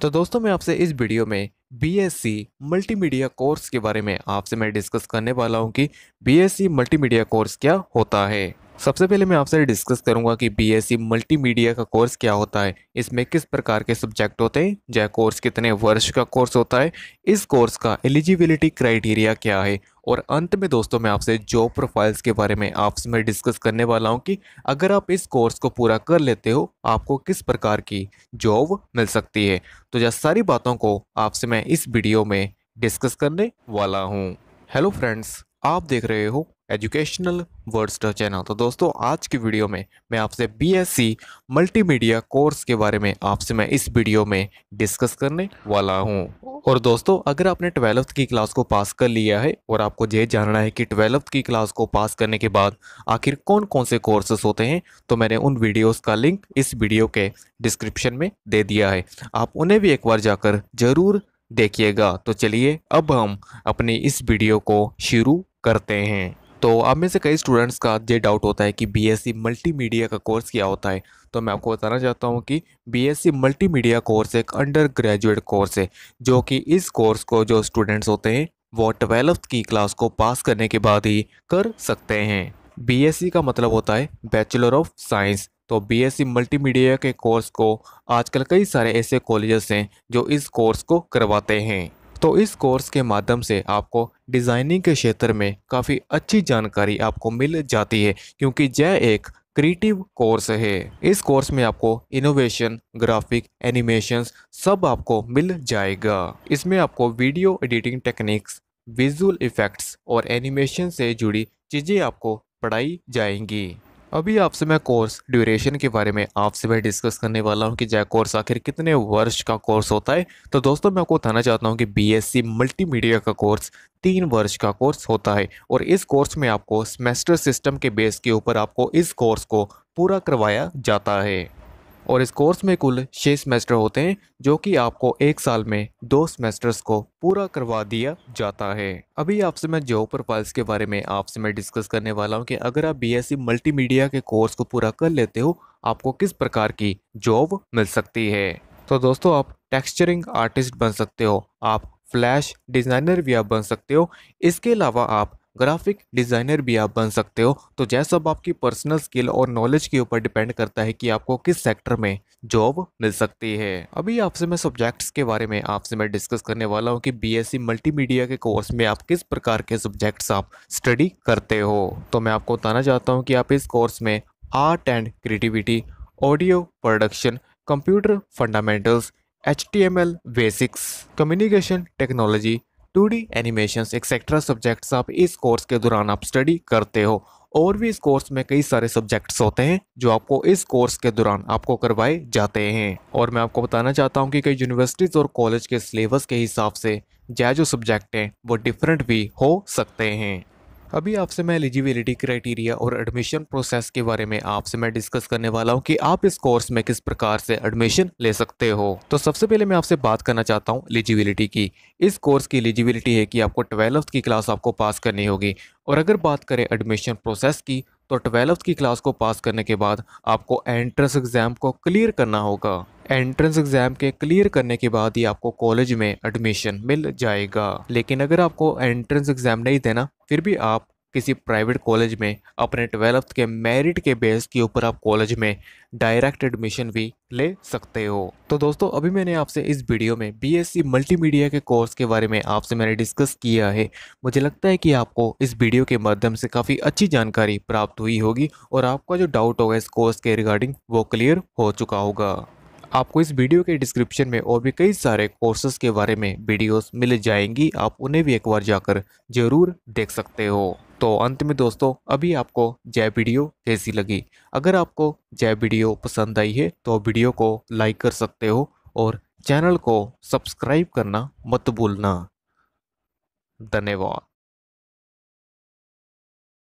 तो दोस्तों मैं आपसे इस वीडियो में बीएससी मल्टीमीडिया कोर्स के बारे में आपसे मैं डिस्कस करने वाला हूं कि बीएससी मल्टीमीडिया कोर्स क्या होता है सबसे पहले मैं आपसे डिस्कस करूंगा कि बी मल्टीमीडिया e का कोर्स क्या होता है इसमें किस प्रकार के सब्जेक्ट होते हैं जय कोर्स कितने वर्ष का कोर्स होता है इस कोर्स का एलिजिबिलिटी क्राइटेरिया क्या है और अंत में दोस्तों मैं आपसे जॉब प्रोफाइल्स के बारे में आपसे मैं डिस्कस करने वाला हूं कि अगर आप इस कोर्स को पूरा कर लेते हो आपको किस प्रकार की जॉब मिल सकती है तो यह सारी बातों को आपसे मैं इस वीडियो में डिस्कस करने वाला हूँ हेलो फ्रेंड्स आप देख रहे हो एजुकेशनल वर्डस्टर चैनल तो दोस्तों आज की वीडियो में मैं आपसे बीएससी मल्टीमीडिया कोर्स के बारे में आपसे मैं इस वीडियो में डिस्कस करने वाला हूं और दोस्तों अगर आपने ट्वेल्थ की क्लास को पास कर लिया है और आपको यह जानना है कि ट्वेल्थ की क्लास को पास करने के बाद आखिर कौन कौन से कोर्सेस होते हैं तो मैंने उन वीडियोज़ का लिंक इस वीडियो के डिस्क्रिप्शन में दे दिया है आप उन्हें भी एक बार जाकर ज़रूर देखिएगा तो चलिए अब हम अपनी इस वीडियो को शुरू करते हैं तो आप में से कई स्टूडेंट्स का ये डाउट होता है कि बीएससी मल्टीमीडिया का कोर्स क्या होता है तो मैं आपको बताना चाहता हूँ कि बीएससी मल्टीमीडिया कोर्स एक अंडर ग्रेजुएट कोर्स है जो कि इस कोर्स को जो स्टूडेंट्स होते हैं वो ट्वेल्थ की क्लास को पास करने के बाद ही कर सकते हैं बी का मतलब होता है बैचलर ऑफ साइंस तो बीएससी मल्टीमीडिया के कोर्स को आजकल कई सारे ऐसे कॉलेजेस हैं जो इस कोर्स को करवाते हैं तो इस कोर्स के माध्यम से आपको डिज़ाइनिंग के क्षेत्र में काफ़ी अच्छी जानकारी आपको मिल जाती है क्योंकि जय एक क्रिएटिव कोर्स है इस कोर्स में आपको इनोवेशन ग्राफिक एनिमेशन सब आपको मिल जाएगा इसमें आपको video editing techniques visual effects और एनिमेशन से जुड़ी चीज़ें आपको पढ़ाई जाएंगी अभी आपसे मैं कोर्स ड्यूरेशन के बारे में आपसे मैं डिस्कस करने वाला हूँ कि जय कोर्स आखिर कितने वर्ष का कोर्स होता है तो दोस्तों मैं आपको बताना चाहता हूँ कि बीएससी मल्टीमीडिया का कोर्स तीन वर्ष का कोर्स होता है और इस कोर्स में आपको सेमेस्टर सिस्टम के बेस के ऊपर आपको इस कोर्स को पूरा करवाया जाता है और इस कोर्स में कुल छः सेमेस्टर होते हैं जो कि आपको एक साल में दो सेमेस्टर्स को पूरा करवा दिया जाता है अभी आपसे मैं जॉब प्रोफाइल्स के बारे में आपसे मैं डिस्कस करने वाला हूं कि अगर आप बीएससी e मल्टीमीडिया के कोर्स को पूरा कर लेते हो आपको किस प्रकार की जॉब मिल सकती है तो दोस्तों आप टेक्स्चरिंग आर्टिस्ट बन सकते हो आप फ्लैश डिज़ाइनर भी आप बन सकते हो इसके अलावा आप ग्राफिक डिज़ाइनर भी आप बन सकते हो तो जैसा आपकी पर्सनल स्किल और नॉलेज के ऊपर डिपेंड करता है कि आपको किस सेक्टर में जॉब मिल सकती है अभी आपसे मैं सब्जेक्ट्स के बारे में आपसे मैं डिस्कस करने वाला हूँ कि बीएससी मल्टीमीडिया के कोर्स में आप किस प्रकार के सब्जेक्ट्स आप स्टडी करते हो तो मैं आपको बताना चाहता हूँ कि आप इस कोर्स में art and creativity audio production computer fundamentals H basics communication technology two D animation etcetera subjects आप इस कोर्स के दौरान आप स्टडी करते हो और भी इस कोर्स में कई सारे सब्जेक्ट्स होते हैं जो आपको इस कोर्स के दौरान आपको करवाए जाते हैं और मैं आपको बताना चाहता हूँ कि कई यूनिवर्सिटीज़ और कॉलेज के सिलेबस के हिसाब से जय जो सब्जेक्ट हैं वो डिफरेंट भी हो सकते हैं अभी आपसे मैं एलिजिबिलिटी क्राइटेरिया और एडमिशन प्रोसेस के बारे में आपसे मैं डिस्कस करने वाला हूँ कि आप इस कोर्स में किस प्रकार से एडमिशन ले सकते हो तो सबसे पहले मैं आपसे बात करना चाहता हूँ एलिजिबिलिटी की इस कोर्स की एलिजिबिलिटी है कि आपको ट्वेल्थ की क्लास आपको पास करनी होगी और अगर बात करें एडमिशन प्रोसेस की तो ट्वेल्थ की क्लास को पास करने के बाद आपको एंट्रेंस एग्ज़ाम को क्लियर करना होगा एंट्रेंस एग्ज़ाम के क्लियर करने के बाद ही आपको कॉलेज में एडमिशन मिल जाएगा लेकिन अगर आपको एंट्रेंस एग्ज़ाम नहीं देना फिर भी आप किसी प्राइवेट कॉलेज में अपने ट्वेल्थ के मेरिट के बेस के ऊपर आप कॉलेज में डायरेक्ट एडमिशन भी ले सकते हो तो दोस्तों अभी मैंने आपसे इस वीडियो में बीएससी मल्टीमीडिया के कोर्स के बारे में आपसे मैंने डिस्कस किया है मुझे लगता है कि आपको इस वीडियो के माध्यम से काफ़ी अच्छी जानकारी प्राप्त हुई होगी और आपका जो डाउट होगा इस कोर्स के रिगार्डिंग वो क्लियर हो चुका होगा आपको इस वीडियो के डिस्क्रिप्शन में और भी कई सारे कोर्सेज के बारे में वीडियोस मिल जाएंगी आप उन्हें भी एक बार जाकर जरूर देख सकते हो तो अंत में दोस्तों अभी आपको जय वीडियो कैसी लगी अगर आपको जय वीडियो पसंद आई है तो वीडियो को लाइक कर सकते हो और चैनल को सब्सक्राइब करना मत भूलना धन्यवाद